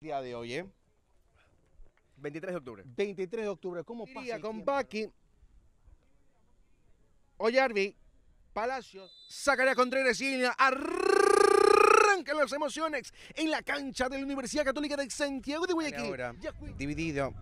día de hoy, 23 ¿eh? de octubre. 23 de octubre, ¿cómo pasa? con tiempo? hoy Ollarvi, Palacios, sacará Contreras y arranca las emociones en la cancha de la Universidad Católica de Santiago de Guayaquil. dividido.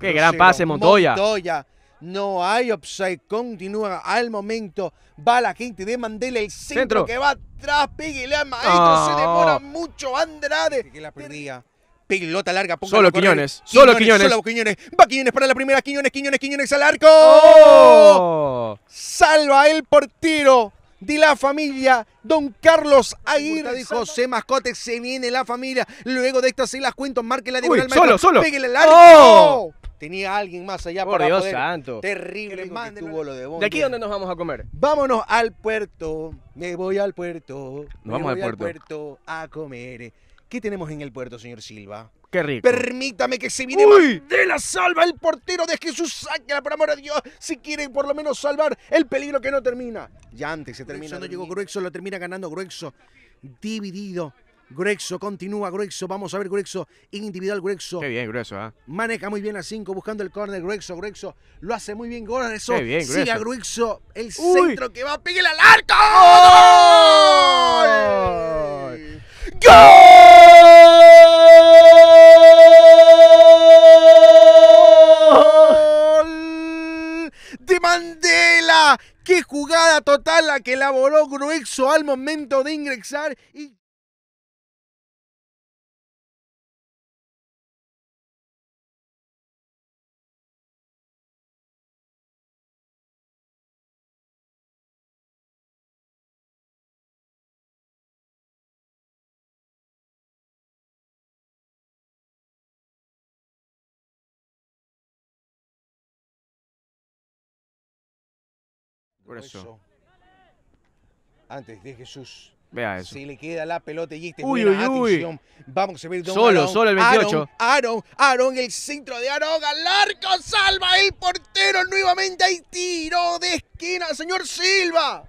que gran pase, Montoya. Montoya. No hay upside. Continúa al momento. Va la gente de Mandela. El centro, que va atrás. Piguilea, maestro. Se ah, demora oh. mucho. Andrade. Que la perdía. Pelota larga, Solo Quiñones. Quiñones. Solo Quiñones. Solo Quiñones. Va Quiñones para la primera. Quiñones, Quiñones, Quiñones al arco. Oh. Salva el portero de la familia Don Carlos Aguirre. De José Mascote, se viene la familia. Luego de estas se las cuento, marque la diagonal. Solo, solo. Pégale el arco. ¡Oh! Tenía alguien más allá por Dios santo. Terrible lo de ¿De aquí dónde nos vamos a comer? Vámonos al puerto. Me voy al puerto. Nos me vamos voy al puerto. al puerto a comer. ¿Qué tenemos en el puerto, señor Silva? Qué rico. Permítame que se viene ¡Uy! de la salva el portero de Jesús Sáquela, por amor de Dios, si quieren por lo menos salvar el peligro que no termina. Ya antes se termina. no llegó Gruexo, lo termina ganando Gruexo. Dividido. Gruexo, continúa Gruexo, vamos a ver Gruexo, individual Gruexo. Qué bien Gruexo, ¿eh? ¿ah? Maneja muy bien a cinco, buscando el corner Gruexo, Gruexo, lo hace muy bien Gruexo. Qué Sigue a el centro que va, pégale al arco. ¡Oh! Mandela. Qué jugada total la que elaboró Gruexo al momento de ingresar Por eso. Antes de Jesús. Vea eso. Se le queda la pelota y este uy, uy, Uy. Vamos, Solo, solo el 28. Aaron, Aaron, el centro de Aaron al arco, salva el portero nuevamente. Hay tiro de esquina, señor Silva.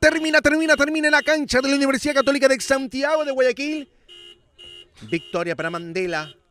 termina, termina, termina, en la cancha de la Universidad Católica de Santiago de Guayaquil. Victoria para Mandela.